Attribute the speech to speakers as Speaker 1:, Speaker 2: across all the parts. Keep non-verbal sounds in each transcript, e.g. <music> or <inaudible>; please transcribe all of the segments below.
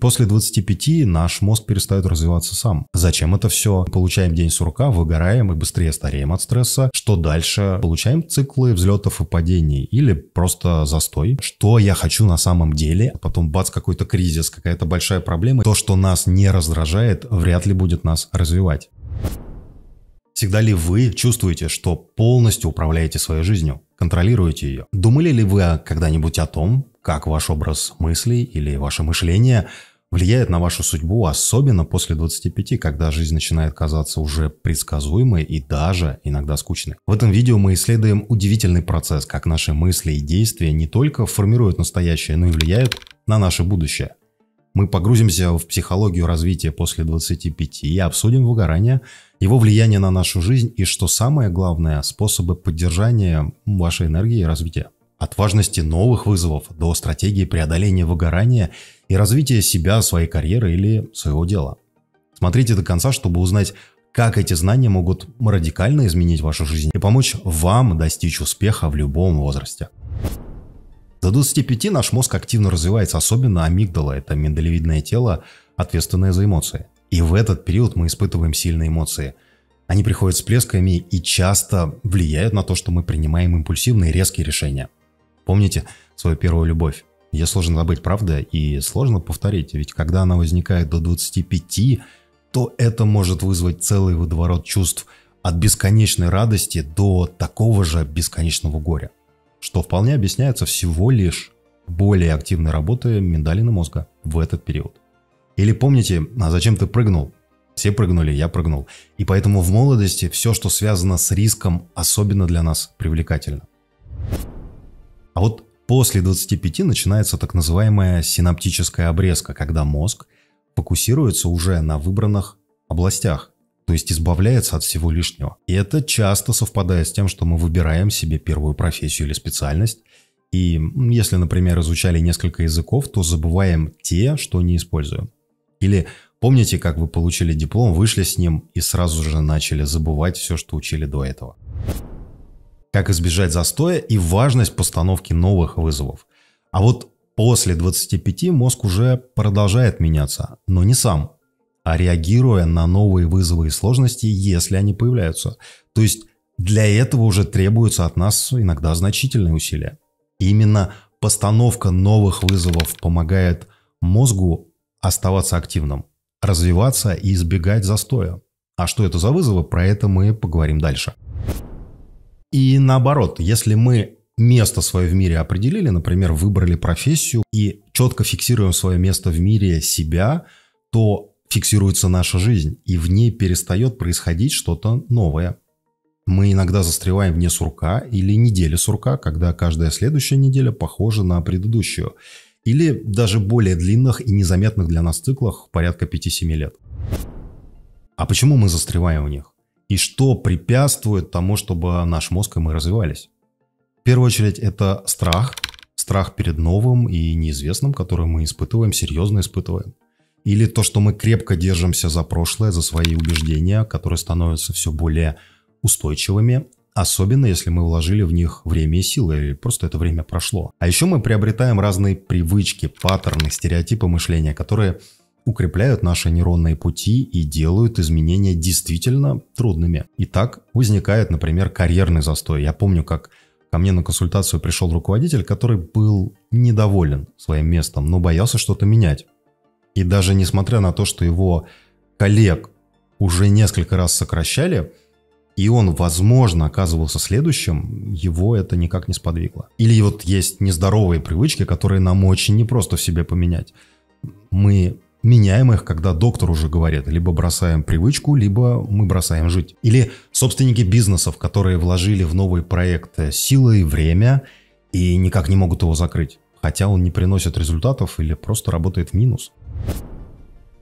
Speaker 1: После 25 наш мозг перестает развиваться сам. Зачем это все? Получаем день сурка, выгораем и быстрее стареем от стресса. Что дальше? Получаем циклы взлетов и падений или просто застой. Что я хочу на самом деле? А Потом бац, какой-то кризис, какая-то большая проблема. То, что нас не раздражает, вряд ли будет нас развивать. Всегда ли вы чувствуете, что полностью управляете своей жизнью, контролируете ее? Думали ли вы когда-нибудь о том, как ваш образ мыслей или ваше мышление – влияет на вашу судьбу, особенно после 25, когда жизнь начинает казаться уже предсказуемой и даже иногда скучной. В этом видео мы исследуем удивительный процесс, как наши мысли и действия не только формируют настоящее, но и влияют на наше будущее. Мы погрузимся в психологию развития после 25 и обсудим выгорание, его влияние на нашу жизнь и, что самое главное, способы поддержания вашей энергии и развития. От важности новых вызовов до стратегии преодоления выгорания и развития себя, своей карьеры или своего дела. Смотрите до конца, чтобы узнать, как эти знания могут радикально изменить вашу жизнь и помочь вам достичь успеха в любом возрасте. До 25 наш мозг активно развивается, особенно амигдала, это миндалевидное тело, ответственное за эмоции. И в этот период мы испытываем сильные эмоции. Они приходят с плесками и часто влияют на то, что мы принимаем импульсивные резкие решения – Помните свою первую любовь? Ее сложно забыть, правда? И сложно повторить, ведь когда она возникает до 25, то это может вызвать целый водоворот чувств от бесконечной радости до такого же бесконечного горя, что вполне объясняется всего лишь более активной работой миндалины мозга в этот период. Или помните, а зачем ты прыгнул? Все прыгнули, я прыгнул. И поэтому в молодости все, что связано с риском, особенно для нас привлекательно. А вот после 25 начинается так называемая синаптическая обрезка, когда мозг фокусируется уже на выбранных областях, то есть избавляется от всего лишнего. И это часто совпадает с тем, что мы выбираем себе первую профессию или специальность, и если, например, изучали несколько языков, то забываем те, что не используем. Или помните, как вы получили диплом, вышли с ним и сразу же начали забывать все, что учили до этого как избежать застоя и важность постановки новых вызовов. А вот после 25 мозг уже продолжает меняться, но не сам, а реагируя на новые вызовы и сложности, если они появляются. То есть для этого уже требуются от нас иногда значительные усилия. именно постановка новых вызовов помогает мозгу оставаться активным, развиваться и избегать застоя. А что это за вызовы, про это мы поговорим дальше. И наоборот, если мы место свое в мире определили, например, выбрали профессию и четко фиксируем свое место в мире себя, то фиксируется наша жизнь, и в ней перестает происходить что-то новое. Мы иногда застреваем вне сурка или недели сурка, когда каждая следующая неделя похожа на предыдущую, или даже более длинных и незаметных для нас циклах порядка 5-7 лет. А почему мы застреваем в них? и что препятствует тому, чтобы наш мозг и мы развивались. В первую очередь это страх, страх перед новым и неизвестным, который мы испытываем, серьезно испытываем. Или то, что мы крепко держимся за прошлое, за свои убеждения, которые становятся все более устойчивыми, особенно если мы вложили в них время и силы, или просто это время прошло. А еще мы приобретаем разные привычки, паттерны, стереотипы мышления, которые укрепляют наши нейронные пути и делают изменения действительно трудными. И так возникает, например, карьерный застой. Я помню, как ко мне на консультацию пришел руководитель, который был недоволен своим местом, но боялся что-то менять. И даже несмотря на то, что его коллег уже несколько раз сокращали, и он, возможно, оказывался следующим, его это никак не сподвигло. Или вот есть нездоровые привычки, которые нам очень непросто в себе поменять. Мы меняем их, когда доктор уже говорит, либо бросаем привычку, либо мы бросаем жить. Или собственники бизнесов, которые вложили в новый проект э, силы и время и никак не могут его закрыть, хотя он не приносит результатов или просто работает в минус.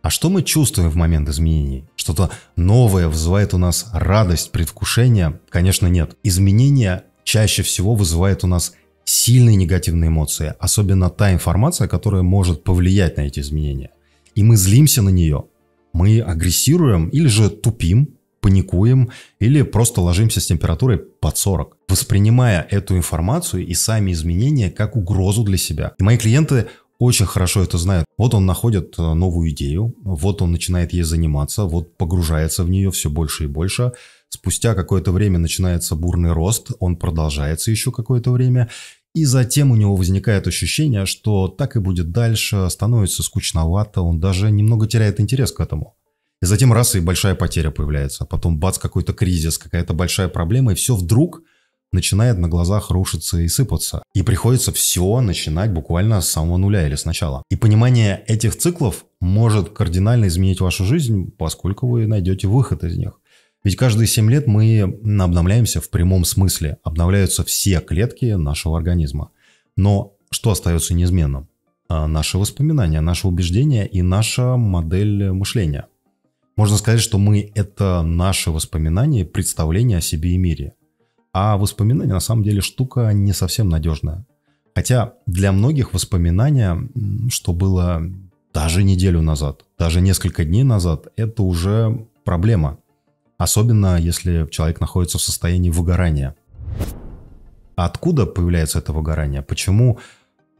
Speaker 1: А что мы чувствуем в момент изменений? Что-то новое вызывает у нас радость, предвкушение? Конечно, нет. Изменения чаще всего вызывают у нас сильные негативные эмоции, особенно та информация, которая может повлиять на эти изменения и мы злимся на нее. Мы агрессируем или же тупим, паникуем или просто ложимся с температурой под 40, воспринимая эту информацию и сами изменения как угрозу для себя. И мои клиенты очень хорошо это знают. Вот он находит э, новую идею, вот он начинает ей заниматься, вот погружается в нее все больше и больше. Спустя какое-то время начинается бурный рост, он продолжается еще какое-то время. И затем у него возникает ощущение, что так и будет дальше, становится скучновато, он даже немного теряет интерес к этому. И затем раз и большая потеря появляется, потом бац, какой-то кризис, какая-то большая проблема, и все вдруг начинает на глазах рушиться и сыпаться. И приходится все начинать буквально с самого нуля или сначала. И понимание этих циклов может кардинально изменить вашу жизнь, поскольку вы найдете выход из них. Ведь каждые 7 лет мы обновляемся в прямом смысле. Обновляются все клетки нашего организма. Но что остается неизменным? А, наши воспоминания, наши убеждения и наша модель мышления. Можно сказать, что мы – это наши воспоминания, представления о себе и мире. А воспоминания на самом деле штука не совсем надежная. Хотя для многих воспоминания, что было даже неделю назад, даже несколько дней назад, это уже проблема. Особенно, если человек находится в состоянии выгорания. откуда появляется это выгорание? Почему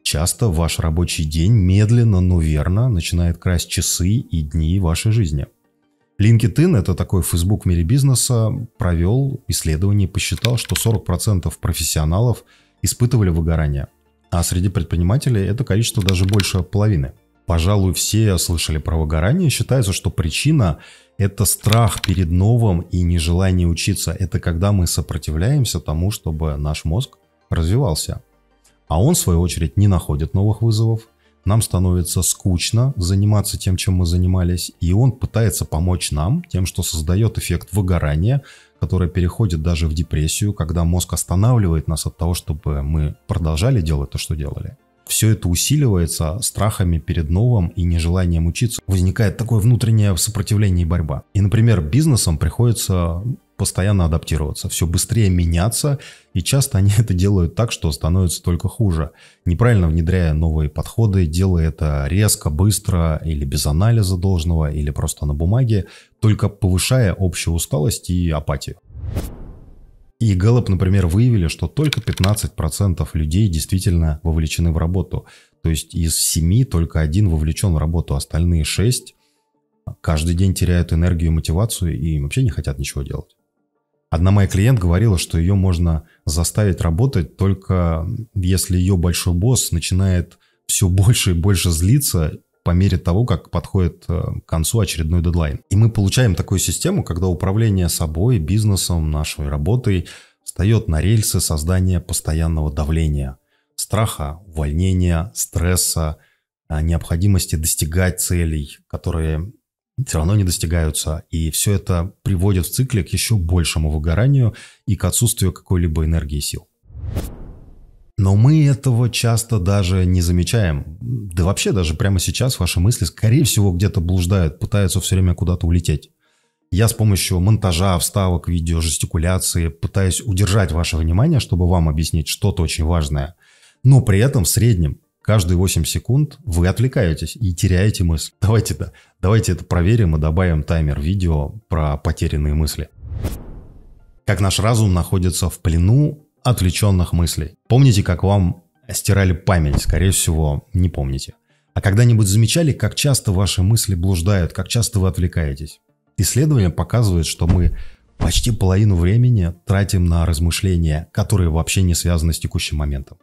Speaker 1: часто ваш рабочий день медленно, но верно начинает красть часы и дни вашей жизни? LinkedIn, это такой Facebook в мире бизнеса, провел исследование и посчитал, что 40% профессионалов испытывали выгорание. А среди предпринимателей это количество даже больше половины – пожалуй, все слышали про выгорание. Считается, что причина – это страх перед новым и нежелание учиться. Это когда мы сопротивляемся тому, чтобы наш мозг развивался. А он, в свою очередь, не находит новых вызовов. Нам становится скучно заниматься тем, чем мы занимались, и он пытается помочь нам тем, что создает эффект выгорания, который переходит даже в депрессию, когда мозг останавливает нас от того, чтобы мы продолжали делать то, что делали все это усиливается страхами перед новым и нежеланием учиться. Возникает такое внутреннее сопротивление и борьба. И, например, бизнесом приходится постоянно адаптироваться, все быстрее меняться, и часто они <laughs> это делают так, что становится только хуже, неправильно внедряя новые подходы, делая это резко, быстро или без анализа должного, или просто на бумаге, только повышая общую усталость и апатию. И Gallup, например, выявили, что только 15% людей действительно вовлечены в работу. То есть из 7 только один вовлечен в работу, остальные 6 каждый день теряют энергию и мотивацию и вообще не хотят ничего делать. Одна моя клиент говорила, что ее можно заставить работать только если ее большой босс начинает все больше и больше злиться по мере того, как подходит э, к концу очередной дедлайн. И мы получаем такую систему, когда управление собой, бизнесом, нашей работой встает на рельсы создания постоянного давления, страха, увольнения, стресса, э, необходимости достигать целей, которые все равно не достигаются. И все это приводит в цикле к еще большему выгоранию и к отсутствию какой-либо энергии и сил. Но мы этого часто даже не замечаем. Да вообще даже прямо сейчас ваши мысли, скорее всего, где-то блуждают, пытаются все время куда-то улететь. Я с помощью монтажа, вставок, видео, жестикуляции пытаюсь удержать ваше внимание, чтобы вам объяснить что-то очень важное. Но при этом в среднем каждые 8 секунд вы отвлекаетесь и теряете мысль. Давайте, да, давайте это проверим и добавим таймер видео про потерянные мысли. Как наш разум находится в плену отвлеченных мыслей. Помните, как вам стирали память? Скорее всего, не помните. А когда-нибудь замечали, как часто ваши мысли блуждают, как часто вы отвлекаетесь? Исследования показывают, что мы почти половину времени тратим на размышления, которые вообще не связаны с текущим моментом.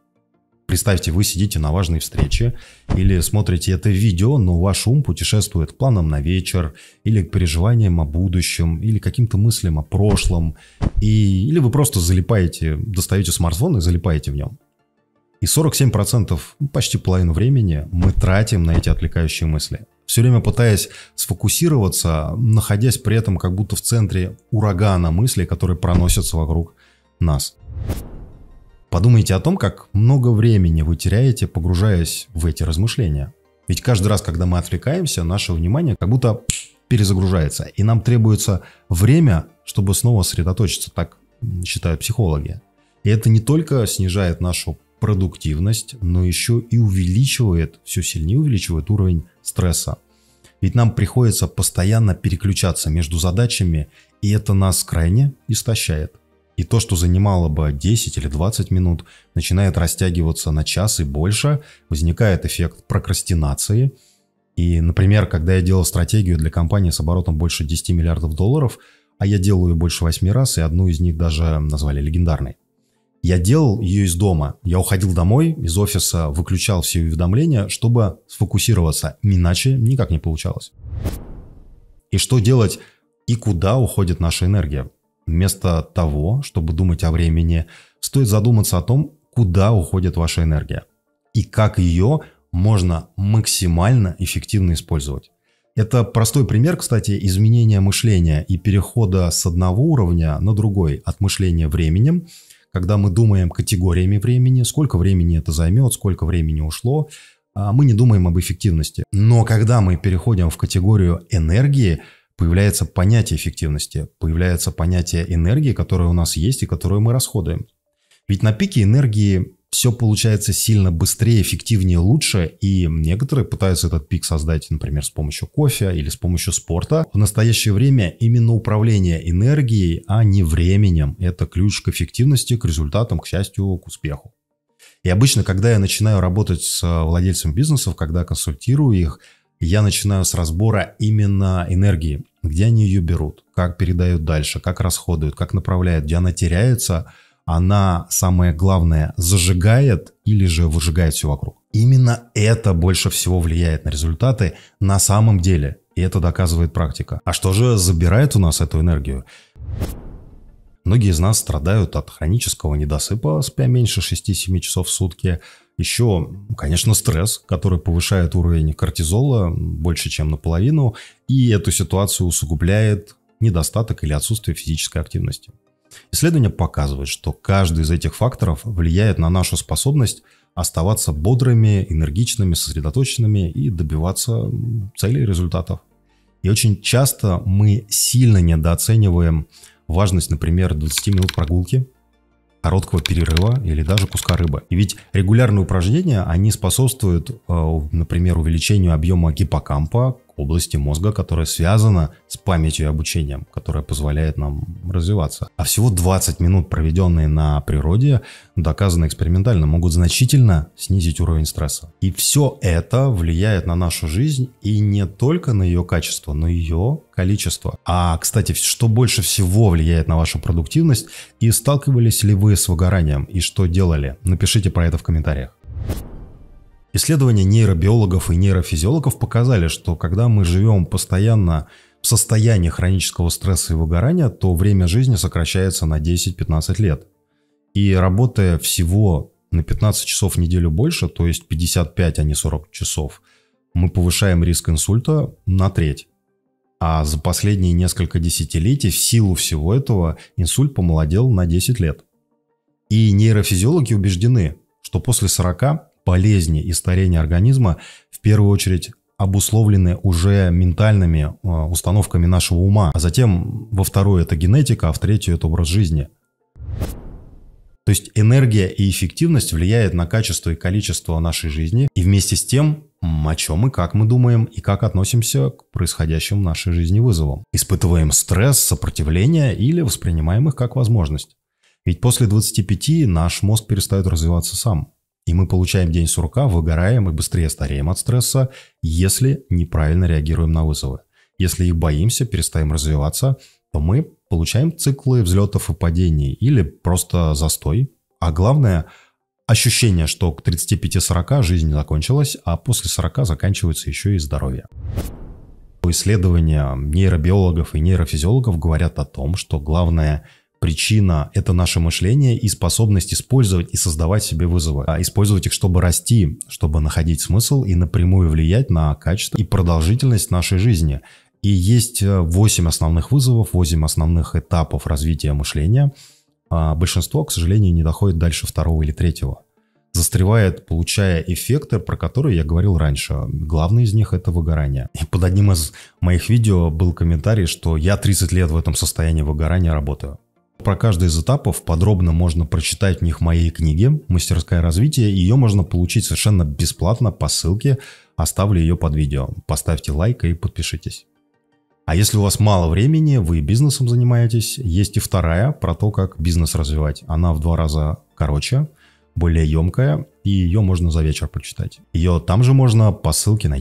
Speaker 1: Представьте, вы сидите на важной встрече или смотрите это видео, но ваш ум путешествует к планам на вечер или к переживаниям о будущем или каким-то мыслям о прошлом. И, или вы просто залипаете, достаете смартфон и залипаете в нем. И 47%, ну, почти половину времени мы тратим на эти отвлекающие мысли. Все время пытаясь сфокусироваться, находясь при этом как будто в центре урагана мыслей, которые проносятся вокруг нас. Подумайте о том, как много времени вы теряете, погружаясь в эти размышления. Ведь каждый раз, когда мы отвлекаемся, наше внимание как будто перезагружается, и нам требуется время, чтобы снова сосредоточиться, так считают психологи. И это не только снижает нашу продуктивность, но еще и увеличивает, все сильнее увеличивает уровень стресса. Ведь нам приходится постоянно переключаться между задачами, и это нас крайне истощает. И то, что занимало бы 10 или 20 минут, начинает растягиваться на час и больше, возникает эффект прокрастинации. И, например, когда я делал стратегию для компании с оборотом больше 10 миллиардов долларов, а я делал ее больше 8 раз, и одну из них даже назвали легендарной. Я делал ее из дома. Я уходил домой, из офиса, выключал все уведомления, чтобы сфокусироваться. Иначе никак не получалось. И что делать и куда уходит наша энергия? вместо того, чтобы думать о времени, стоит задуматься о том, куда уходит ваша энергия и как ее можно максимально эффективно использовать. Это простой пример, кстати, изменения мышления и перехода с одного уровня на другой, от мышления временем, когда мы думаем категориями времени, сколько времени это займет, сколько времени ушло, а мы не думаем об эффективности. Но когда мы переходим в категорию энергии – появляется понятие эффективности, появляется понятие энергии, которая у нас есть и которую мы расходуем. Ведь на пике энергии все получается сильно быстрее, эффективнее, лучше, и некоторые пытаются этот пик создать, например, с помощью кофе или с помощью спорта. В настоящее время именно управление энергией, а не временем, это ключ к эффективности, к результатам, к счастью, к успеху. И обычно, когда я начинаю работать с э, владельцем бизнесов, когда консультирую их, я начинаю с разбора именно энергии, где они ее берут, как передают дальше, как расходуют, как направляют, где она теряется, она, самое главное, зажигает или же выжигает все вокруг. Именно это больше всего влияет на результаты на самом деле, и это доказывает практика. А что же забирает у нас эту энергию? Многие из нас страдают от хронического недосыпа, спя меньше 6-7 часов в сутки. Еще, конечно, стресс, который повышает уровень кортизола больше, чем наполовину, и эту ситуацию усугубляет недостаток или отсутствие физической активности. Исследования показывают, что каждый из этих факторов влияет на нашу способность оставаться бодрыми, энергичными, сосредоточенными и добиваться целей и результатов. И очень часто мы сильно недооцениваем важность, например, 20 минут прогулки, короткого перерыва или даже куска рыбы. И ведь регулярные упражнения, они способствуют, э, например, увеличению объема гиппокампа, области мозга, которая связана с памятью и обучением, которая позволяет нам развиваться. А всего 20 минут, проведенные на природе, доказано экспериментально, могут значительно снизить уровень стресса. И все это влияет на нашу жизнь и не только на ее качество, но и ее количество. А, кстати, что больше всего влияет на вашу продуктивность и сталкивались ли вы с выгоранием и что делали? Напишите про это в комментариях. Исследования нейробиологов и нейрофизиологов показали, что когда мы живем постоянно в состоянии хронического стресса и выгорания, то время жизни сокращается на 10-15 лет. И работая всего на 15 часов в неделю больше, то есть 55, а не 40 часов, мы повышаем риск инсульта на треть. А за последние несколько десятилетий в силу всего этого инсульт помолодел на 10 лет. И нейрофизиологи убеждены, что после 40 болезни и старение организма в первую очередь обусловлены уже ментальными а, установками нашего ума, а затем во вторую это генетика, а в третью это образ жизни. То есть энергия и эффективность влияет на качество и количество нашей жизни и вместе с тем, о чем и как мы думаем и как относимся к происходящим в нашей жизни вызовам. Испытываем стресс, сопротивление или воспринимаем их как возможность. Ведь после 25 наш мозг перестает развиваться сам. И мы получаем день сурка, выгораем и быстрее стареем от стресса, если неправильно реагируем на вызовы. Если их боимся, перестаем развиваться, то мы получаем циклы взлетов и падений или просто застой. А главное, ощущение, что к 35-40 жизнь закончилась, а после 40 заканчивается еще и здоровье. Исследования нейробиологов и нейрофизиологов говорят о том, что главное – Причина – это наше мышление и способность использовать и создавать себе вызовы. А использовать их, чтобы расти, чтобы находить смысл и напрямую влиять на качество и продолжительность нашей жизни. И есть 8 э, основных вызовов, 8 основных этапов развития мышления. А большинство, к сожалению, не доходит дальше второго или третьего. Застревает, получая эффекты, про которые я говорил раньше. Главный из них – это выгорание. И под одним из моих видео был комментарий, что я 30 лет в этом состоянии выгорания работаю. Про каждый из этапов подробно можно прочитать в них в моей книге «Мастерское развитие». Ее можно получить совершенно бесплатно по ссылке. Оставлю ее под видео. Поставьте лайк и подпишитесь. А если у вас мало времени, вы бизнесом занимаетесь, есть и вторая про то, как бизнес развивать. Она в два раза короче, более емкая, и ее можно за вечер прочитать. Ее там же можно по ссылке найти.